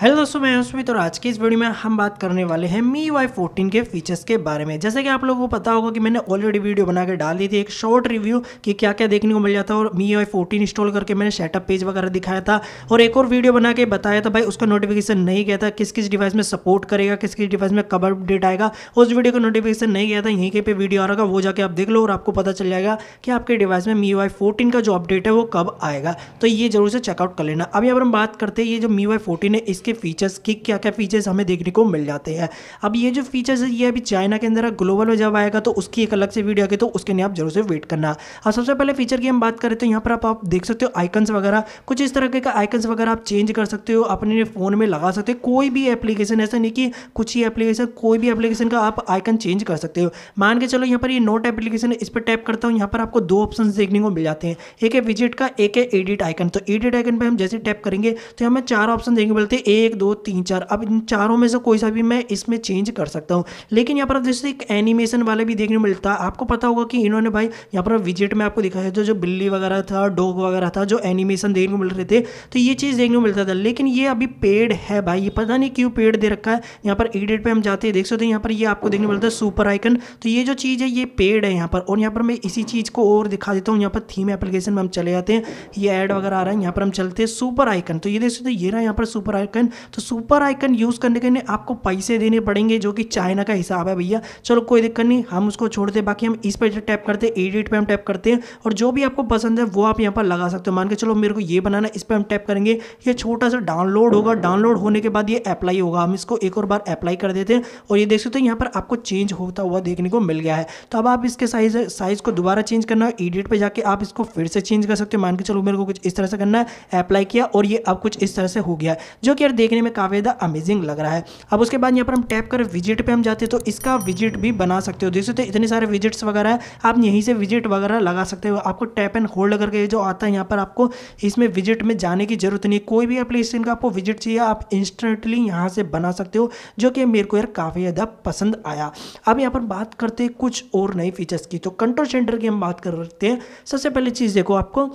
hello दोस्तों मैं सुमित और आज की इस वीडियो में हम बात करने वाले हैं मी वाई फोर्टीन के फीचर्स के बारे में जैसे कि आप लोगों को पता होगा कि मैंने ऑलरेडी वीडियो बना के डाल दी थी एक शॉर्ट रिव्यू कि क्या क्या देखने को मिल जाता है और मी वाई फोर्टीन इंस्टॉल करके मैंने सेटअप पेज वगैरह दिखाया था और एक और वीडियो बना के बताया था भाई उसका नोटिफिकेशन नहीं गया था किस किस डिवाइस में सपोर्ट करेगा किस किस डिवाइस में कब अपडेट आएगा उस वीडियो का नोटिफिकेशन नहीं गया था यहीं के पे वीडियो आ रहा वो जाके आप देख लो और आपको पता चल जाएगा कि आपके डिवाइस में मी वाई फोर्टीन का जो अपडेट है वो कब आएगा तो ये जरूर से चेकआउट कर लेना अब अगर हम बात करते हैं ये जो मी वाई फोर्टीन है इसके इसके फीचर्स के क्या क्या फीचर्स हमें देखने को मिल जाते हैं अब ये जो फीचर्स है ये अभी चाइना के अंदर ग्लोबल में जब आएगा तो उसकी एक अलग से वीडियो आएगी तो उसके लिए आप जरूर से वेट करना अब सबसे पहले फीचर की हम बात करें तो यहाँ पर आप, आप देख सकते हो आइकन्स वगैरह कुछ इस तरह के आइकन्स वगैरह आप चेंज कर सकते हो अपने फ़ोन में लगा सकते हो कोई भी एप्लीकेशन ऐसा नहीं कि कुछ ही एप्लीकेशन कोई भी एप्लीकेशन का आप आइकन चेंज कर सकते हो मान के चलो यहाँ पर ये नोट एप्लीकेशन इस पर टैप करता हूँ यहाँ पर आपको दो ऑप्शन देखने को मिल जाते हैं एक है विजिट का एक है एडिट आइकन तो एडिट आइकन पर हम जैसे टैप करेंगे तो हमें चार ऑप्शन देखने को मिलते हैं एक दो तीन चार अब इन चारों में से कोई सा भी मैं इसमें चेंज कर सकता हूँ लेकिन यहाँ पर आप जैसे एक एनिमेशन वाले भी देखने मिलता है आपको पता होगा कि इन्होंने भाई यहाँ पर विजिट में आपको दिखाया जो जो बिल्ली वगैरह था डॉग वगैरह था जो एनिमेशन देखने को मिल रहे थे तो ये चीज़ देखने को मिलता था लेकिन ये अभी पेड़ है भाई ये पता नहीं क्यों पेड़ दे रखा है यहाँ पर एडिट पर हम जाते हैं देख सकते हैं यहाँ पर ये आपको देखने को मिलता है सुपर आइकन तो ये जो चीज़ है ये पेड़ है यहाँ पर और यहाँ पर मैं इसी चीज़ को और दिखा देता हूँ यहाँ पर थीम एप्लीकेशन में हम चले जाते हैं ये एड वगैरह आ रहा है यहाँ पर हम चलते हैं सुपर आइकन तो ये देख सकते हैं ये रहा यहाँ पर सुपर आइकन तो सुपर आइकन यूज़ करने के लिए आपको पैसे देने पड़ेंगे जो कि चाइना का हिसाब है भैया चलो कोई दिक्कत नहीं हम उसको छोड़ते बाकी हम इस पर टैप करते हैं एडिट पर हम टैप करते हैं और जो भी आपको पसंद है वो आप यहाँ पर लगा सकते हो मान के चलो मेरे को ये बनाना इस पर हम टैप करेंगे ये छोटा सा डाउनलोड होगा डाउनलोड होने के बाद ये अप्लाई होगा हम इसको एक और बार अप्लाई कर देते हैं और ये देख सकते हो यहाँ पर आपको चेंज होता हुआ देखने को मिल गया है तो अब आप इसके साइज साइज़ को दोबारा चेंज करना है एडिट पर जाके आप इसको फिर से चेंज कर सकते हो मान के चलो मेरे को कुछ इस तरह से करना है अप्लाई किया और ये अब कुछ इस तरह से हो गया जो कि यार देखने में काफ़ी ज़्यादा अमेजिंग लग रहा है अब उसके बाद यहाँ पर हम टैप कर विजिट पर हम जाते हैं तो इसका विजिट भी बना सकते हो जैसे तो इतने सारे विजिट्स वगैरह है आप यहीं से विजिट वगैरह लगा सकते हो आपको टैप एंड होल्ड करके जो आता है यहाँ पर आपको इसमें विजिट में जाने की ज़रूरत नहीं कोई भी एप्लीकेशन का आपको विजिट चाहिए आप इंस्टेंटली यहाँ से बना सकते हो जो कि मेरे को यार काफ़ी ज़्यादा पसंद आया अब यहाँ पर बात करते हैं कुछ और नए फीचर्स की तो कंट्रोल सेंटर की हम बात करते हैं सबसे पहले चीज़ देखो आपको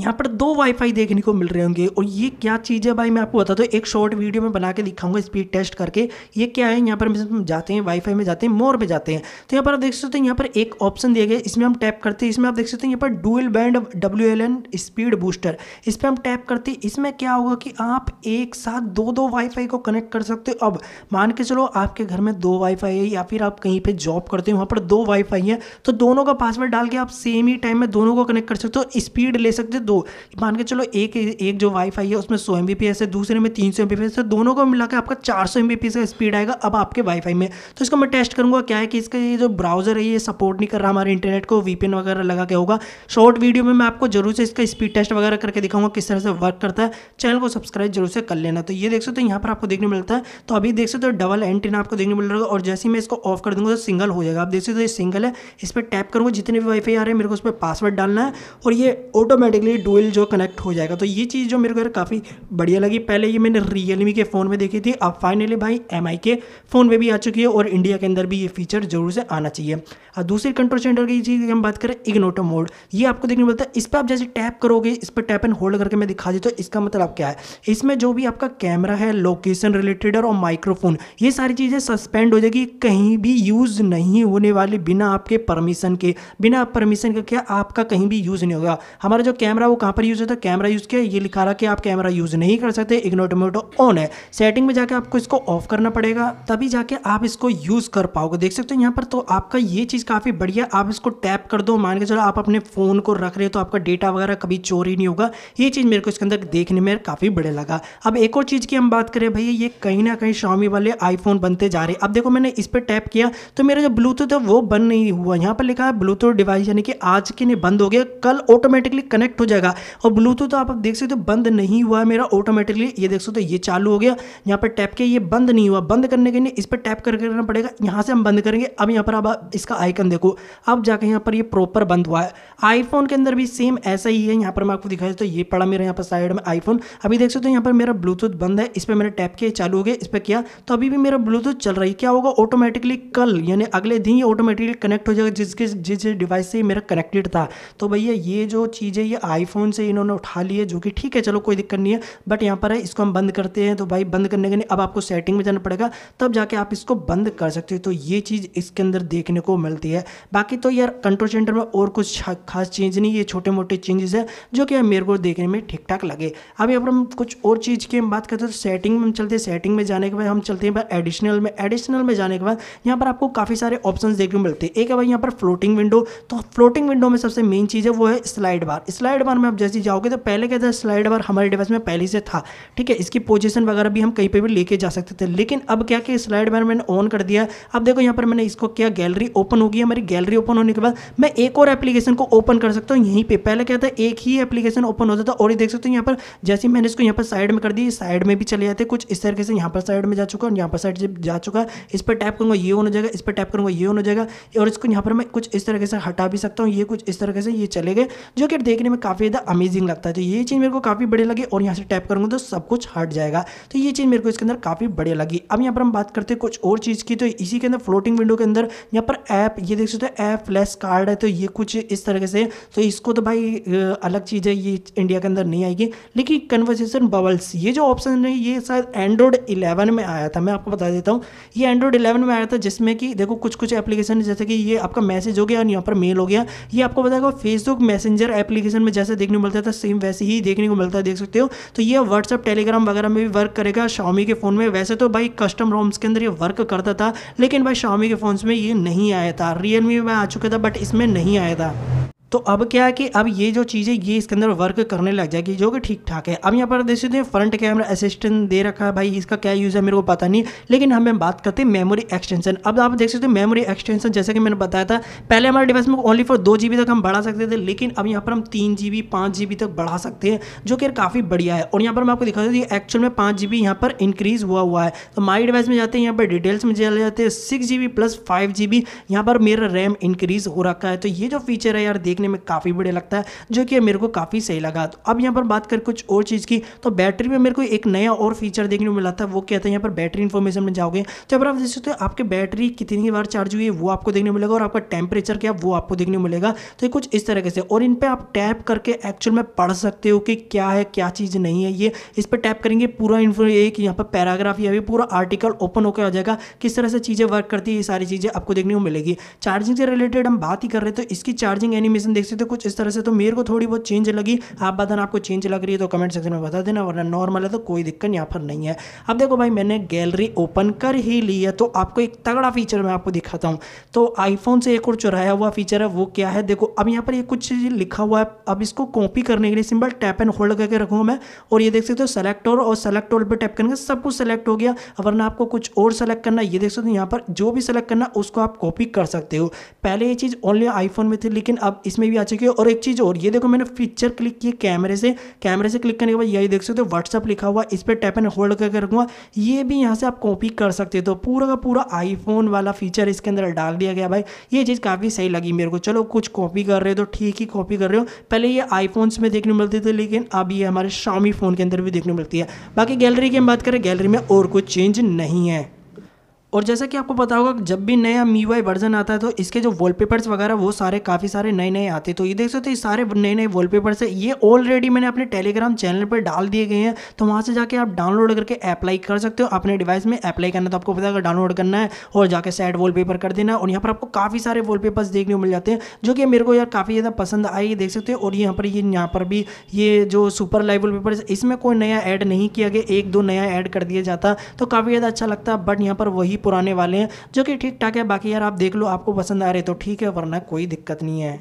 यहाँ पर दो वाईफाई देखने को मिल रहे होंगे और ये क्या चीज़ है भाई मैं आपको बता दो एक शॉर्ट वीडियो में बना के दिखाऊंगा स्पीड टेस्ट करके ये क्या है यहाँ पर हम जाते हैं वाईफाई में जाते हैं मोर पे जाते हैं तो यहाँ पर आप देख सकते हैं यहाँ पर एक ऑप्शन दिया गया इसमें हम टैप करते हैं इसमें आप देख सकते हैं यहाँ पर dual band W L N speed booster इस पर हम टैप करते हैं इसमें क्या होगा कि आप एक साथ दो दो वाईफाई को कनेक्ट कर सकते हो अब मान के चलो आपके घर में दो वाईफाई है या फिर आप कहीं पर जॉब करते हो वहाँ पर दो वाईफाई है तो दोनों का पासवर्ड डाल के आप सेम ही टाइम में दोनों को कनेक्ट कर सकते हो स्पीड ले सकते हो दो मान के चलो एक एक जो वाईफाई है उसमें सौ एम है दूसरे में तीन सौ एम है दोनों को मिला के आपका चार सौ का स्पीड आएगा अब आपके वाईफाई में तो इसको मैं टेस्ट करूँगा क्या है कि इसका ये जो ब्राउज़र है ये सपोर्ट नहीं कर रहा हमारे इंटरनेट को वीपीएन वगैरह लगा के होगा शॉर्ट वीडियो में मैं आपको जरूर से इसका स्पीड टेस्ट वगैरह करके दिखाऊंगा किस तरह से वर्क करता है चैनल को सब्सक्राइब जरूर से कर लेना तो ये देख सकते हो यहाँ पर आपको देखने मिलता है तो अभी देख सकते हो डबल एंटीना आपको देखने मिल रहा है और जैसे ही मैं इसको ऑफ कर दूंगा तो सिंगल हो जाएगा आप देख सकते हो ये सिंगल है इस पर टैप करूँगा जितने भी वाईफाई आ रहे हैं मेरे को उस पर पासवर्ड डालना है और ये ऑटोमेटिकली ये डुअल जो कनेक्ट हो जाएगा तो ये चीज़ जो मेरे को काफ़ी बढ़िया लगी पहले ये मैंने रियलमी के फ़ोन में देखी थी अब फाइनली भाई एम के फ़ोन में भी आ चुकी है और इंडिया के अंदर भी ये फीचर जरूर से आना चाहिए और दूसरी कंट्रोल सेंटर की चीज़ हम बात करें इग्नोटो मोड ये आपको देखने मिलता है इस पर आप जैसे टैप करोगे इस पर टैप एंड होल्ड करके मैं दिखा दी तो इसका मतलब क्या है इसमें जो भी आपका कैमरा है लोकेशन रिलेटेड और माइक्रोफोन ये सारी चीज़ें सस्पेंड हो जाएगी कहीं भी यूज़ नहीं होने वाली बिना आपके परमिशन के बिना परमिशन के क्या आपका कहीं भी यूज़ नहीं होगा हमारा जो कैमरा कैमरा वो कहाँ पर यूज़ होता है कैमरा यूज़ किया ये लिखा रहा कि आप कैमरा यूज़ नहीं कर सकते इग्नो ऑन है सेटिंग में जाकर आपको इसको ऑफ करना पड़ेगा तभी जाके आप इसको यूज़ कर पाओगे देख सकते हो यहाँ पर तो आपका ये चीज़ काफ़ी बढ़िया आप इसको टैप कर दो मान के चलो आप अपने फ़ोन को रख रहे हो तो आपका डेटा वगैरह कभी चोर ही नहीं होगा ये चीज़ मेरे को इसके अंदर देखने में काफ़ी बड़े लगा अब एक और चीज़ की हम बात करें भैया ये कहीं ना कहीं शामी वाले आईफोन बनते जा रहे अब देखो मैंने इस पर टैप किया तो मेरा जो ब्लूटूथ है वो बंद नहीं हुआ यहाँ पर लिखा है ब्लूटूथ डिवाइस यानी कि आज के लिए बंद हो गया कल ऑटोमेटिकली कनेक्ट हो जाएगा और ब्लूटूथ तो आप देख सकते हो बंद नहीं हुआ है मेरा ऑटोमेटिकली ये देख सकते हो ये चालू हो गया यहाँ पर टैप के ये बंद नहीं हुआ बंद करने के लिए इस पर टैप करके रहना पड़ेगा यहाँ से हम बंद करेंगे अब यहाँ पर आप इसका आइकन देखो अब जाकर यहाँ पर ये प्रॉपर बंद हुआ है आईफोन के अंदर भी सेम ऐसा ही है यहाँ पर मैं आपको दिखाई देता तो ये पड़ा मेरा यहाँ पर साइड में आईफोन अभी देख सकते हो यहाँ पर मेरा ब्लूटूथ बंद है इस पर मैंने टैप किया चालू हो गया इस पर किया तो अभी भी मेरा ब्लूटूथ चल रहा है क्या होगा ऑटोमेटिकली कल यानी अगले दिन ही ऑटोमेटिकली कनेक्ट हो जाएगा जिसके जिस डिवाइस से मेरा कनेक्टेड था तो भैया ये जो चीज़ है ये आईफोन से इन्होंने उठा लिए जो कि ठीक है चलो कोई दिक्कत नहीं है बट यहाँ पर है इसको हम बंद करते हैं तो भाई बंद करने के लिए अब आपको सेटिंग में जाना पड़ेगा तब जाके आप इसको बंद कर सकते हो तो ये चीज़ इसके अंदर देखने को मिलती है बाकी तो यार कंट्रोल सेंटर में और कुछ खास चेंज नहीं ये छोटे मोटे चेंजेस है जो कि मेरे को देखने में ठीक ठाक लगे अब यहाँ पर हम कुछ और चीज़ की हम बात करते हैं तो सेटिंग में हम चलते हैं सेटिंग में जाने के बाद हम चलते हैं एडिशनल में एडिशनल में जाने के बाद यहाँ पर आपको काफ़ी सारे ऑप्शन देखने को मिलते हैं एक है भाई यहाँ पर फ्लोटिंग विंडो तो फ्लोटिंग विंडो में सबसे मेन चीज़ है वो है slide bar slide slide bar में आप जैसे जाओगे तो पहले क्या था स्लाइड बार हमारे डिवाइस में पहले से था ठीक है इसकी पोजीशन वगैरह भी हम कहीं पर भी लेके जा सकते थे लेकिन अब क्या कि स्लाइड बार मैंने ऑन कर दिया अब देखो यहाँ पर मैंने इसको क्या गैलरी ओपन होगी हमारी गैलरी ओपन होने के बाद मैं एक और एप्लीकेशन को ओपन कर सकता हूँ यहीं पर पहले क्या था एक ही एप्लीकेशन ओपन होता था और ही देख सकते हो यहाँ पर जैसे मैंने इसको यहाँ पर साइड में कर दी साइड में भी चले जाते कुछ इस तरीके से यहाँ पर साइड में जा चुका और यहाँ पर साइड जा चुका इस पर टैप करूँगा ये ऑन हो जाएगा इस पर टैप करूँगा ये ऑन हो जाएगा और इसको यहाँ पर मैं कुछ इस तरीके से हटा भी सकता हूँ ये कुछ इस तरीके से ये चले गए जो कि देखने में काफ़ी काफ़ी ज़्यादा अमेजिंग लगता है तो ये चीज़ मेरे को काफ़ी बढ़िया लगी और यहाँ से टैप करूँगा तो सब कुछ हट जाएगा तो ये चीज़ मेरे को इसके अंदर काफ़ी बढ़िया लगी अब यहाँ पर हम बात करते हैं कुछ और चीज़ की तो इसी के अंदर फ्लोटिंग विंडो के अंदर यहाँ पर ऐप ये देख सकते हो ऐप फ्लैस कार्ड है तो ये कुछ इस तरह से तो इसको तो भाई अलग चीज़ है ये इंडिया के अंदर नहीं आएगी लेकिन कन्वर्सेशन बबल्स ये जो ऑप्शन है ये शायद एंड्रॉयड इलेवन में आया था मैं आपको बता देता हूँ ये एंड्रॉयड इलेवन में आया था जिसमें कि देखो कुछ कुछ एप्लीकेशन जैसे कि ये आपका मैसेज हो गया और यहाँ पर मेल हो गया ये आपको बताएगा फेसबुक मैसेंजर एप्लीकेशन में जैसे देखने को मिलता था सेम तो वैसे ही देखने को मिलता है देख सकते हो तो ये व्हाट्सअप टेलीग्राम वगैरह में भी वर्क करेगा शामी के फ़ोन में वैसे तो भाई कस्टम रोम्स के अंदर ये वर्क करता था लेकिन भाई शामी के फोन में ये नहीं आया था रियलमी में आ चुका था बट इसमें नहीं आया था तो अब क्या है कि अब ये जो चीज़ें ये इसके अंदर वर्क करने लग जाएगी जो कि ठीक ठाक है अब यहाँ पर देख सकते हैं फ्रंट कैमरा असिस्टेंट दे रखा है भाई इसका क्या यूज़ है मेरे को पता नहीं लेकिन हमें बात करते हैं मेमोरी एक्सटेंशन अब आप देख सकते हो मेमोरी एक्सटेंशन जैसे कि मैंने बताया था पहले हमारे डिवाइस में ओनली फॉर दो तक हम बढ़ा सकते थे लेकिन अब यहाँ पर हम तीन जी बी तक बढ़ा सकते हैं जो कि काफ़ी बढ़िया है और यहाँ पर मैं आपको दिखा दूँ एक्चुअल में पाँच जी यहाँ पर इंक्रीज़ हुआ हुआ है तो माई डिवाइस में जाते हैं यहाँ पर डिटेल्स में चले जाते हैं six G plus five G यहाँ पर मेरा रैम इंक्रीज़ हो रखा है तो ये जो फीचर है यार देखने देखने में काफ़ी बढ़िया लगता है जो कि मेरे को काफ़ी सही लगा तो अब यहाँ पर बात कर कुछ और चीज़ की तो बैटरी में मेरे को एक नया और फीचर देखने को मिला था वो क्या था यहाँ पर बैटरी इन्फॉर्मेशन में जाओगे तो यहाँ आप देख सकते हो आपकी बैटरी कितनी बार चार्ज हुई है वो आपको देखने को मिलेगा और आपका टेम्परेचर क्या वो आपको देखने को मिलेगा तो ये कुछ इस तरीके से और इन पर आप टैप करके एक्चुअल में पढ़ सकते हो कि क्या है क्या चीज़ नहीं है ये इस पर टैप करेंगे पूरा एक यहाँ पर पैराग्राफ या भी पूरा आर्टिकल ओपन होकर आ जाएगा किस तरह से चीज़ें वर्क करती है ये सारी चीज़ें आपको देखने को मिलेगी चार्जिंग से रिलेटेड हम बात ही कर रहे हैं तो इसकी चार्जिंग एनिमेशन कंडीशन देख सकते हो कुछ इस तरह से तो मेरे को थोड़ी बहुत चेंज लगी आप बताना आपको चेंज लग रही है तो कमेंट सेक्शन में बता देना वरना नॉर्मल है तो कोई दिक्कत यहाँ पर नहीं है अब देखो भाई मैंने गैलरी ओपन कर ही ली है तो आपको एक तगड़ा फीचर मैं आपको दिखाता हूँ तो आईफोन से एक और चुराया हुआ फीचर है वो क्या है देखो अब यहाँ पर ये कुछ लिखा हुआ है अब इसको कॉपी करने के लिए सिंपल टैप एंड होल्ड करके रखूँगा मैं और ये देख सकते हो सेलेक्ट और और सेलेक्ट ऑल पर टैप करेंगे सब कुछ सेलेक्ट हो गया वरना आपको कुछ और सेलेक्ट करना ये देख सकते हो यहाँ पर जो भी सेलेक्ट करना उसको आप कॉपी कर सकते हो पहले ये चीज़ ओनली आईफोन में थी लेकिन अब इस इसमें भी आ चुकी है और एक चीज़ और ये देखो मैंने पिक्चर क्लिक किए कैमरे से कैमरे से क्लिक करने के बाद यही देख सकते हो व्हाट्सअप लिखा हुआ इस पर टैप एंड होल्ड करके रखूँगा ये भी यहाँ से आप कॉपी कर सकते हो तो पूरा का पूरा आईफोन वाला फीचर इसके अंदर डाल दिया गया भाई ये चीज़ काफ़ी सही लगी मेरे को चलो कुछ कॉपी कर रहे हो तो ठीक ही कॉपी कर रहे हो पहले ये आईफोन्स में देखने मिलती थी लेकिन अब ये हमारे शामी फ़ोन के अंदर भी देखने मिलती है बाकी गैलरी की हम बात करें गैलरी में और कुछ चेंज नहीं है और जैसा कि आपको पता होगा जब भी नया मी वाई वर्जन आता है तो इसके जो वॉलपेपर्स वगैरह वो सारे काफ़ी सारे नए नए आते तो ये देख सकते हैं सारे नए नए वॉलपेपर्स है ये ऑलरेडी मैंने अपने टेलीग्राम चैनल पर डाल दिए गए हैं तो वहाँ से जाके आप डाउनलोड करके अप्लाई कर सकते हो अपने डिवाइस में अप्लाई करना तो आपको पता है डाउनलोड करना है और सैड वॉल पेपर कर देना और यहाँ पर आपको काफ़ी सारे पेपर्स देखने को मिल जाते हैं जो कि मेरे को यार काफ़ी ज़्यादा पसंद आई ये देख सकते हो और यहाँ पर ये यहाँ पर भी ये जो सुपर लाइव वॉलपेपर इसमें कोई नया ऐड नहीं किया गया एक दो नया ऐड कर दिया जाता तो काफ़ी ज़्यादा अच्छा लगता बट यहाँ पर वही पुराने वाले हैं जो कि ठीक ठाक है बाकी यार आप देख लो आपको पसंद आ रहे तो ठीक है वरना कोई दिक्कत नहीं है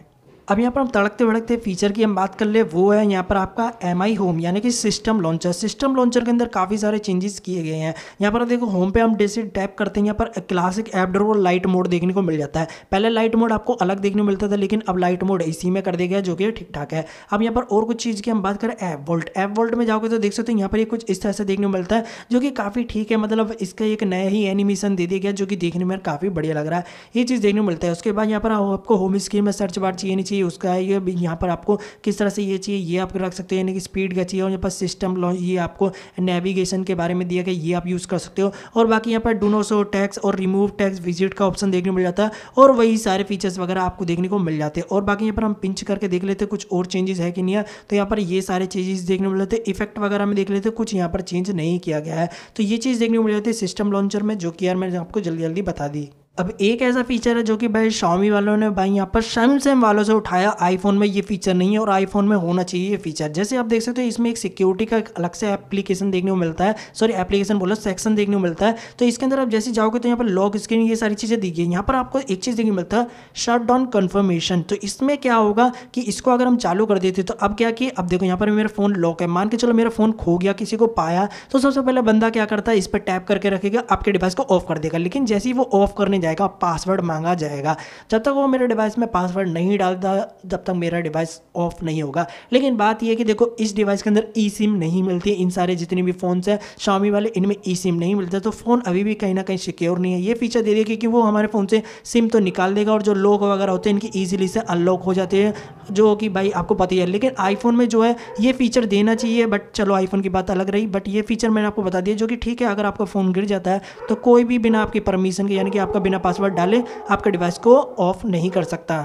अब यहाँ पर हम तड़कते भड़कते फीचर की हम बात कर ले वो है यहाँ पर आपका एम आई होम यानी कि सिस्टम लॉन्चर सिस्टम लॉन्चर के अंदर काफ़ी सारे चेंजेस किए गए हैं यहाँ पर देखो होम पे हम जैसे टैप करते हैं यहाँ पर classic app draw light mode देखने को मिल जाता है पहले लाइट मोड आपको अलग देखने को मिलता था लेकिन अब लाइट मोड इसी में कर दिया गया जो कि ठीक ठाक है अब यहाँ पर और कुछ चीज़ की हम बात करें ऐप वोल्ट ऐप वोल्ट में जाओगे तो देख सकते हो यहाँ पर ये कुछ इस तरह से देखने को मिलता है जो कि काफ़ी ठीक है मतलब इसका एक नया ही एनिमेशन दे दिया गया जो कि देखने में काफ़ी बढ़िया लग रहा है ये चीज़ देखने को मिलता है उसके बाद यहाँ पर आपको होम स्क्रीन में सर्च बार चाहिए नीचे चाहिए उसका है ये यहाँ पर आपको किस तरह से ये चाहिए ये आप रख सकते हो यानी कि स्पीड का चाहिए और यहाँ पर सिस्टम लॉन्च ये आपको नेविगेशन के बारे में दिया गया ये आप यूज़ कर सकते हो और बाकी यहाँ पर डोनो शो टैक्स और रिमूव टैक्स विजिट का ऑप्शन देखने को मिल जाता है और वही सारे फीचर्स वगैरह आपको देखने को मिल जाते हैं और बाकी यहाँ पर हम पिंच करके देख लेते हैं कुछ और चेंजेस है कि नहीं है तो यहाँ पर ये सारे चेंजेस देखने को मिल जाते इफेक्ट वगैरह में देख लेते कुछ यहाँ पर चेंज नहीं किया गया है तो ये चीज़ देखने को मिल जाती है सिस्टम लॉन्चर में जो कि यार मैंने आपको जल्दी जल्दी बता दी अब एक ऐसा फीचर है जो कि भाई शॉमी वालों ने भाई यहाँ पर सैमसंग वालों से उठाया आईफोन में ये फीचर नहीं है और आईफोन में होना चाहिए ये फीचर जैसे आप देख सकते हो इसमें एक सिक्योरिटी का एक अलग से एप्लीकेशन देखने को मिलता है सॉरी एप्लीकेशन बोला सेक्शन देखने को मिलता है तो इसके अंदर आप जैसे जाओगे तो यहाँ पर लॉक स्क्रीन ये सारी चीज़ें दी गई यहाँ पर आपको एक चीज़ देखने को मिलता है शट डाउन कन्फर्मेशन तो इसमें क्या होगा कि इसको अगर हम चालू कर देते तो अब क्या कि अब देखो यहाँ पर मेरा फ़ोन लॉक है मान के चलो मेरा फ़ोन खो गया किसी को पाया तो सबसे पहले बंदा क्या करता है इस पर टैप करके रखेगा आपके डिवाइस को ऑफ कर देगा लेकिन जैसे ही वो ऑफ करने जाएगा पासवर्ड मांगा जाएगा जब तक वो मेरे डिवाइस में पासवर्ड नहीं डालता जब तक मेरा डिवाइस ऑफ नहीं होगा लेकिन बात यह कि देखो इस डिवाइस के अंदर ई सिम नहीं मिलती इन सारे जितने भी फ़ोन है शामी वाले इनमें ई सिम नहीं मिलता तो फ़ोन अभी भी कहीं ना कहीं सिक्योर नहीं है ये फीचर दे दिया क्योंकि वो हमारे फ़ोन से सिम तो निकाल देगा और जो लॉक वगैरह होते हैं इनकी ईजिली से अनलॉक हो जाते हैं जो कि भाई आपको पता ही है लेकिन आईफोन में जो है ये फीचर देना चाहिए बट चलो आईफोन की बात अलग रही बट ये फीचर मैंने आपको बता दिया जो कि ठीक है अगर आपका फ़ोन गिर जाता है तो कोई भी बिना आपकी परमिशन के यानी कि आपका बिना पासवर्ड डाले आपका डिवाइस को ऑफ नहीं कर सकता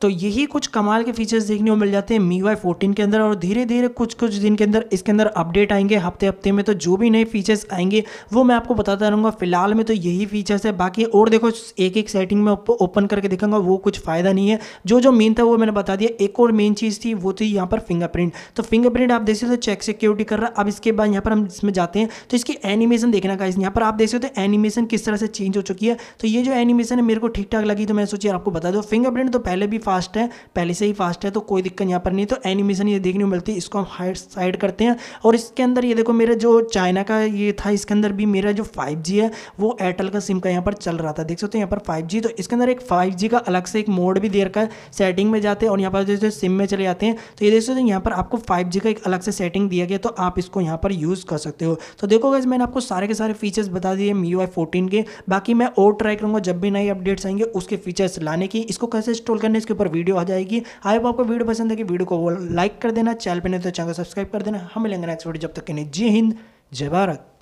तो यही कुछ कमाल के फीचर्स देखने को मिल जाते हैं मी वाई फोर्टीन के अंदर और धीरे धीरे कुछ कुछ दिन के अंदर इसके अंदर अपडेट आएंगे हफ्ते हफ्ते में तो जो भी नए फीचर्स आएंगे वो मैं आपको बताता रहूँगा फिलहाल में तो यही फीचर्स है बाकी और देखो एक एक सेटिंग में ओपन करके देखूंगा वो कुछ फ़ायदा नहीं है जो जो मेन था वो मैंने बता दिया एक और मेन चीज़ थी वो थी यहाँ पर फिंगरप्रिंट तो फिंगरप्रिंट आप देख सकते हो चेक सिक्योरिटी कर रहा है अब इसके बाद यहाँ पर हम इसमें जाते हैं तो इसकी एनिमेशन देखना का यहाँ पर आप देख सकते हो एनिमेशन किस तरह से चेंज हो चुकी है तो ये जो एनिमेशन है मेरे को ठीक ठाक लगी तो मैंने सोचिए आपको बता दो फिंगरप्रिंट तो पहले भी फास्ट है पहले से ही फास्ट है तो कोई दिक्कत यहाँ पर नहीं तो एनिमेशन ये देखने को मिलती है इसको हम हाइड साइड करते हैं और इसके अंदर ये देखो मेरा जो चाइना का ये था इसके अंदर भी मेरा जो फाइव है वो एयरटेल का सिम का यहाँ पर चल रहा था देख सकते हो यहाँ पर फाइव तो इसके अंदर एक फाइव का अलग से एक मोड भी दे रखा है सेटिंग में जाते हैं और यहाँ पर जैसे सिम में चले जाते हैं तो ये देख सकते हो यहाँ पर आपको फाइव का एक अलग से सेटिंग दिया गया तो आप इसको यहाँ पर यूज़ कर सकते हो तो देखो गैस मैंने आपको सारे के सारे फीचर्स बता दिए मी यू के बाकी मैं और ट्राई करूँगा जब भी नई अपडेट्स आएंगे उसके फीचर्स लाने की इसको कैसे इंस्टॉल करने इसके ऊपर वीडियो आ जाएगी आई आपको वीडियो पसंद है कि वीडियो को लाइक कर देना चैनल पर नहीं तो चैनल को सब्सक्राइब कर देना हम मिलेंगे नेक्स्ट वीडियो जब तक के नहीं जय हिंद जय भारत